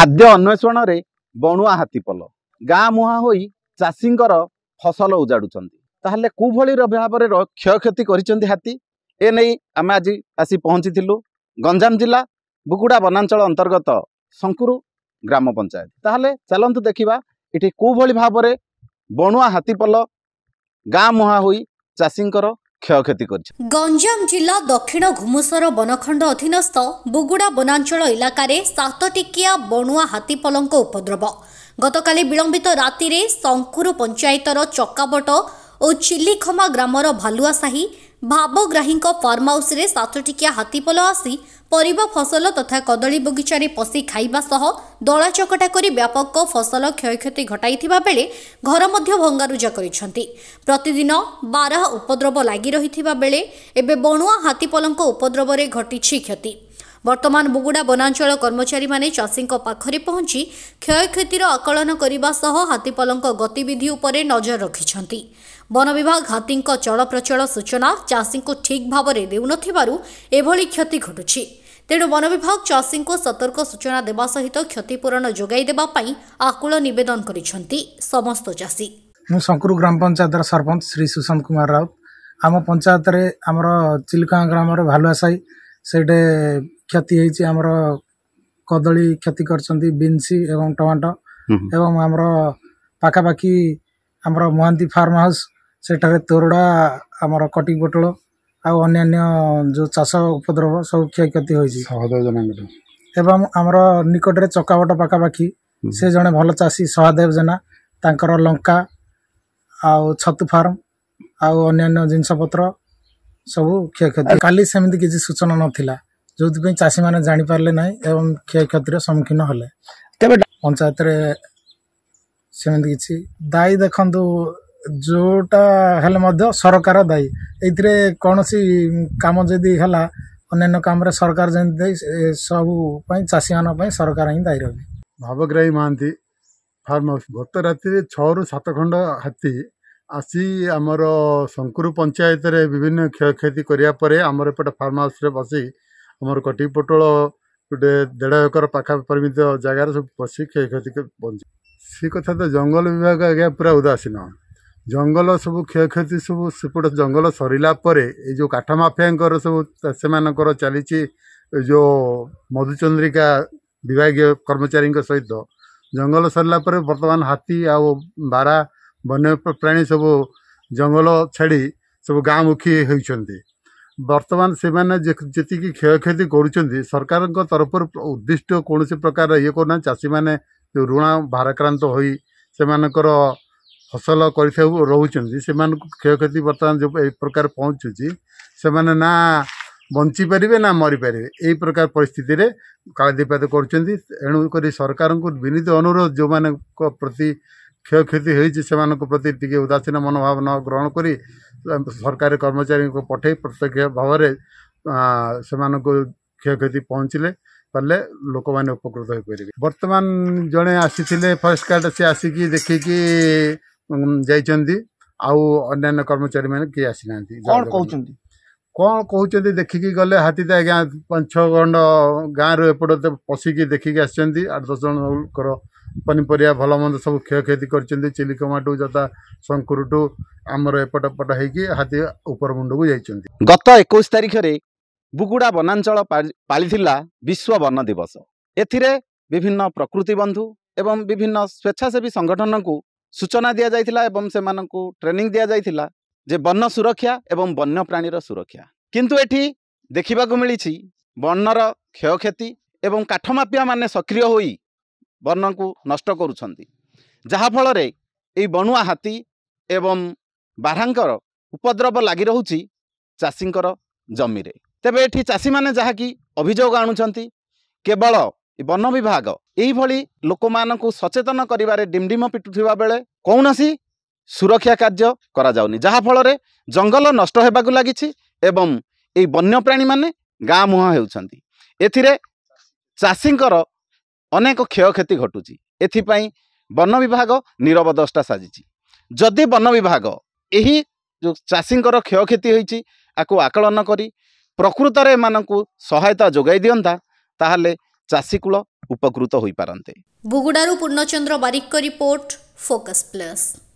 ଖାଦ୍ୟ ଅନ୍ୱେଷଣରେ ବଣୁଆ ହାତୀ ପଲ ଗାଁ ମୁହାଁ ହୋଇ ଚାଷୀଙ୍କର ଫସଲ ଉଜାଡ଼ୁଛନ୍ତି ତାହେଲେ କୁଭଳି ଭାବରେ କ୍ଷୟକ୍ଷତି କରିଛନ୍ତି ହାତୀ ଏ ନେଇ ଆମେ ଆଜି ଆସି ପହଞ୍ଚିଥିଲୁ ଗଞ୍ଜାମ ଜିଲ୍ଲା ବୁକୁଡ଼ା ବନାଞ୍ଚଳ ଅନ୍ତର୍ଗତ ଶଙ୍କୁରୁ ଗ୍ରାମ ପଞ୍ଚାୟତ ତାହେଲେ ଚାଲନ୍ତୁ ଦେଖିବା ଏଠି କୁଭଳି ଭାବରେ ବଣୁଆ ହାତୀ ପଲ ଗାଁ ମୁହାଁ ହୋଇ ଚାଷୀଙ୍କର କ୍ଷୟକ୍ଷତି କରିଛି ଗଞ୍ଜାମ ଜିଲ୍ଲା ଦକ୍ଷିଣ ଘୁମୁସର ବନଖଣ୍ଡ ଅଧୀନସ୍ଥ ବୁଗୁଡ଼ା ବନାଞ୍ଚଳ ଇଲାକାରେ ସାତଟିକିଆ ବଣୁଆ ହାତୀପଲଙ୍କ ଉପଦ୍ରବ ଗତକାଲି ବିଳମ୍ବିତ ରାତିରେ ଶଙ୍କୁରୁ ପଞ୍ଚାୟତର ଚକାବଟ ଓ ଚିଲିଖମା ଗ୍ରାମର ଭାଲୁଆ ସାହି ଭାବଗ୍ରାହୀଙ୍କ ଫାର୍ମ ହାଉସ୍ରେ ସାତଟିକିଆ ହାତୀପଲ ଆସି ପରିବା ଫସଲ ତଥା କଦଳୀ ବଗିଚାରେ ପଶି ଖାଇବା ସହ ଦଳା ଚକଟା କରି ବ୍ୟାପକ ଫସଲ କ୍ଷୟକ୍ଷତି ଘଟାଇଥିବା ବେଳେ ଘର ମଧ୍ୟ ଭଙ୍ଗାରୁଜା କରିଛନ୍ତି ପ୍ରତିଦିନ ବାରହା ଉପଦ୍ରବ ଲାଗି ରହିଥିବା ବେଳେ ଏବେ ବଣୁଆ ହାତୀପଲଙ୍କ ଉପଦ୍ରବରେ ଘଟିଛି କ୍ଷତି ବର୍ତ୍ତମାନ ବୁଗୁଡ଼ା ବନାଞ୍ଚଳ କର୍ମଚାରୀମାନେ ଚାଷୀଙ୍କ ପାଖରେ ପହଞ୍ଚି କ୍ଷୟକ୍ଷତିର ଆକଳନ କରିବା ସହ ହାତୀପଲଙ୍କ ଗତିବିଧି ଉପରେ ନଜର ରଖିଛନ୍ତି ବନ ବିଭାଗ ହାତୀଙ୍କ ଚଳପ୍ରଚଳ ସୂଚନା ଚାଷୀଙ୍କୁ ଠିକ୍ ଭାବରେ ଦେଉନଥିବାରୁ ଏଭଳି କ୍ଷତି ଘଟୁଛି ତେଣୁ ବନ ବିଭାଗ ଚାଷୀଙ୍କୁ ସତର୍କ ସୂଚନା ଦେବା ସହିତ କ୍ଷତିପୂରଣ ଯୋଗାଇ ଦେବା ପାଇଁ ଆକୁଳ ନିବେଦନ କରିଛନ୍ତି ସମସ୍ତ ଚାଷୀ ମୁଁ ଶଙ୍କରୁ ଗ୍ରାମ ପଞ୍ଚାୟତର ସରପଞ୍ଚ ଶ୍ରୀ ସୁଶାନ୍ତ କୁମାର ରାଉତ ଆମ ପଞ୍ଚାୟତରେ ଆମର ଚିଲିକା ଗ୍ରାମର ଭାଲୁଆ ସାହି ସେଇଠି କ୍ଷତି ହେଇଛି ଆମର କଦଳୀ କ୍ଷତି କରିଛନ୍ତି ବିନ୍ସି ଏବଂ ଟମାଟୋ ଏବଂ ଆମର ପାଖାପାଖି ଆମର ମହାନ୍ତି ଫାର୍ମ ହାଉସ୍ ସେଠାରେ ତୋରଡ଼ା ଆମର କଟିକ ପୋଟଳ ଆଉ ଅନ୍ୟାନ୍ୟ ଯେଉଁ ଚାଷ ଉପଦ୍ରବ ସବୁ କ୍ଷୟକ୍ଷତି ହୋଇଛି ଏବଂ ଆମର ନିକଟରେ ଚକାବଟ ପାଖାପାଖି ସେ ଜଣେ ଭଲ ଚାଷୀ ସହାଦେବ ଜେନା ତାଙ୍କର ଲଙ୍କା ଆଉ ଛତୁ ଫାର୍ମ ଆଉ ଅନ୍ୟାନ୍ୟ ଜିନିଷପତ୍ର ସବୁ କ୍ଷୟକ୍ଷତି କାଲି ସେମିତି କିଛି ସୂଚନା ନଥିଲା ଯେଉଁଥିପାଇଁ ଚାଷୀମାନେ ଜାଣିପାରିଲେ ନାହିଁ ଏବଂ କ୍ଷୟକ୍ଷତିର ସମ୍ମୁଖୀନ ହେଲେ ତେବେ ପଞ୍ଚାୟତରେ ସେମିତି କିଛି ଦାୟୀ ଦେଖନ୍ତୁ ଯେଉଁଟା ହେଲେ ମଧ୍ୟ ସରକାର ଦାୟୀ ଏଇଥିରେ କୌଣସି କାମ ଯଦି ହେଲା ଅନ୍ୟାନ୍ୟ କାମରେ ସରକାର ଯେମିତି ଦେଇ ସବୁ ପାଇଁ ଚାଷୀମାନଙ୍କ ପାଇଁ ସରକାର ହିଁ ଦାୟୀ ରହିବେ ଭାବଗ୍ରାହୀ ମହାନ୍ତି ଫାର୍ମ ହାଉସ୍ ଗତ ରାତିରେ ଛଅରୁ ସାତ ଖଣ୍ଡ ହାତୀ ଆସି ଆମର ଶଙ୍କୁର ପଞ୍ଚାୟତରେ ବିଭିନ୍ନ କ୍ଷୟକ୍ଷତି କରିବା ପରେ ଆମର ଏପଟେ ଫାର୍ମ ହାଉସ୍ରେ ବସି ଆମର କଟି ପୋଟଳ ଗୋଟେ ଦେଢ଼ ଏକର ପାଖା ପରିମିତ ଜାଗାରେ ସବୁ ବସି କ୍ଷୟକ୍ଷତି ବଞ୍ଚି ସେ କଥା ତ ଜଙ୍ଗଲ ବିଭାଗ ଆଜ୍ଞା ପୁରା ଉଦାସୀନ ଜଙ୍ଗଲ ସବୁ କ୍ଷୟକ୍ଷତି ସବୁ ସେପଟେ ଜଙ୍ଗଲ ସରିଲା ପରେ ଏଇ ଯେଉଁ କାଠ ମାଫିଆଙ୍କର ସବୁ ସେମାନଙ୍କର ଚାଲିଛି ଏ ଯେଉଁ ମଧୁଚନ୍ଦ୍ରିକା ବିଭାଗୀୟ କର୍ମଚାରୀଙ୍କ ସହିତ ଜଙ୍ଗଲ ସରିଲା ପରେ ବର୍ତ୍ତମାନ ହାତୀ ଆଉ ବାରା ବନ୍ୟପ୍ରାଣୀ ସବୁ ଜଙ୍ଗଲ ଛାଡ଼ି ସବୁ ଗାଁମୁଖୀ ହେଉଛନ୍ତି ବର୍ତ୍ତମାନ ସେମାନେ ଯେତିକି କ୍ଷୟକ୍ଷତି କରୁଛନ୍ତି ସରକାରଙ୍କ ତରଫରୁ ଉଦ୍ଦିଷ୍ଟ କୌଣସି ପ୍ରକାର ଇଏ କରୁନାହାନ୍ତି ଚାଷୀମାନେ ଯେଉଁ ଋଣ ଭାରାକ୍ରାନ୍ତ ହୋଇ ସେମାନଙ୍କର ଫସଲ କରିଥାଉ ରହୁଛନ୍ତି ସେମାନଙ୍କୁ କ୍ଷୟକ୍ଷତି ବର୍ତ୍ତମାନ ଯେଉଁ ଏ ପ୍ରକାର ପହଞ୍ଚୁଛି ସେମାନେ ନା ବଞ୍ଚିପାରିବେ ନା ମରିପାରିବେ ଏହି ପ୍ରକାର ପରିସ୍ଥିତିରେ କାଳଦୀପାତ କରୁଛନ୍ତି ଏଣୁକରି ସରକାରଙ୍କୁ ବିନୀତ ଅନୁରୋଧ ଯେଉଁମାନଙ୍କ ପ୍ରତି କ୍ଷୟକ୍ଷତି ହୋଇଛି ସେମାନଙ୍କ ପ୍ରତି ଟିକେ ଉଦାସୀନ ମନୋଭାବ ନ ଗ୍ରହଣ କରି ସରକାରୀ କର୍ମଚାରୀଙ୍କୁ ପଠାଇ ପ୍ରତ୍ୟକ୍ଷ ଭାବରେ ସେମାନଙ୍କୁ କ୍ଷୟକ୍ଷତି ପହଞ୍ଚିଲେ କଲେ ଲୋକମାନେ ଉପକୃତ ହୋଇପାରିବେ ବର୍ତ୍ତମାନ ଜଣେ ଆସିଥିଲେ ଫରେଷ୍ଟ ଗାର୍ଡ଼ ସେ ଆସିକି ଦେଖିକି ଯାଇଛନ୍ତି ଆଉ ଅନ୍ୟାନ୍ୟ କର୍ମଚାରୀମାନେ କିଏ ଆସିନାହାନ୍ତି କ'ଣ କହୁଛନ୍ତି କ'ଣ କହୁଛନ୍ତି ଦେଖିକି ଗଲେ ହାତୀଟା ଆଜ୍ଞା ପାଞ୍ଚ ଛଅ ଖଣ୍ଡ ଗାଁରୁ ଏପଟ ପଶିକି ଦେଖିକି ଆସିଛନ୍ତି ଆଠ ଦଶ ଜଣଙ୍କର ପନିପରିବା ଭଲମନ୍ଦ ସବୁ କ୍ଷୟକ୍ଷତି କରିଛନ୍ତି ଚିଲିକମାଠୁ ଯଥା ଶଙ୍କୁରୁଠୁ ଆମର ଏପଟ ପଟ ହେଇକି ହାତୀ ଉପର ମୁଣ୍ଡକୁ ଯାଇଛନ୍ତି ଗତ ଏକୋଇଶ ତାରିଖରେ ବୁଗୁଡ଼ା ବନାଞ୍ଚଳ ପାଳିଥିଲା ବିଶ୍ୱ ବନ ଦିବସ ଏଥିରେ ବିଭିନ୍ନ ପ୍ରକୃତି ବନ୍ଧୁ ଏବଂ ବିଭିନ୍ନ ସ୍ୱେଚ୍ଛାସେବୀ ସଂଗଠନକୁ ସୂଚନା ଦିଆଯାଇଥିଲା ଏବଂ ସେମାନଙ୍କୁ ଟ୍ରେନିଂ ଦିଆଯାଇଥିଲା ଯେ ବନ ସୁରକ୍ଷା ଏବଂ ବନ୍ୟପ୍ରାଣୀର ସୁରକ୍ଷା କିନ୍ତୁ ଏଠି ଦେଖିବାକୁ ମିଳିଛି ବନର କ୍ଷୟକ୍ଷତି ଏବଂ ମାନେ ସକ୍ରିୟ ହୋଇ বর্ণକୁ ନଷ୍ଟ କରୁଛନ୍ତି ଯାହାଫଳରେ ଏହି ବଣୁଆ ହାତୀ ଏବଂ ବାରାଙ୍କର ଉପଦ୍ରବ ଲାଗି ରହୁଛି ଚାଷୀଙ୍କର ଜମିରେ ତେବେ ଏଠି ଚାଷୀମାନେ ଯାହାକି ଅଭିଯୋଗ ଆଣୁଛନ୍ତି କେବଳ ବନ ବିଭାଗ ଏହିଭଳି ଲୋକମାନଙ୍କୁ ସଚେତନ କରିବାରେ ଡିମ୍ଡିମ ପିଟୁଥିବା ବେଳେ କୌଣସି ସୁରକ୍ଷା କାର୍ଯ୍ୟ କରାଯାଉନି ଯାହାଫଳରେ ଜଙ୍ଗଲ ନଷ୍ଟ ହେବାକୁ ଲାଗିଛି ଏବଂ ଏହି ବନ୍ୟପ୍ରାଣୀମାନେ ଗାଁ ମୁହାଁ ହେଉଛନ୍ତି ଏଥିରେ ଚାଷୀଙ୍କର ଅନେକ କ୍ଷୟକ୍ଷତି ଘଟୁଛି ଏଥିପାଇଁ ବନ ବିଭାଗ ନିରବ ଦଶଟା ସାଜିଛି ଯଦି ବନ ବିଭାଗ ଏହି ଯେଉଁ ଚାଷୀଙ୍କର କ୍ଷୟକ୍ଷତି ହୋଇଛି ଆକୁ ଆକଳନ କରି ପ୍ରକୃତରେ ଏମାନଙ୍କୁ ସହାୟତା ଯୋଗାଇ ଦିଅନ୍ତା ତାହେଲେ ଚାଷୀକୂଳ ଉପକୃତ ହୋଇପାରନ୍ତେ ବୁଗୁଡ଼ାରୁ ପୂର୍ଣ୍ଣଚନ୍ଦ୍ର ବାରିକଙ୍କ ରିପୋର୍ଟ ଫୋକସ୍ ପ୍ଲସ୍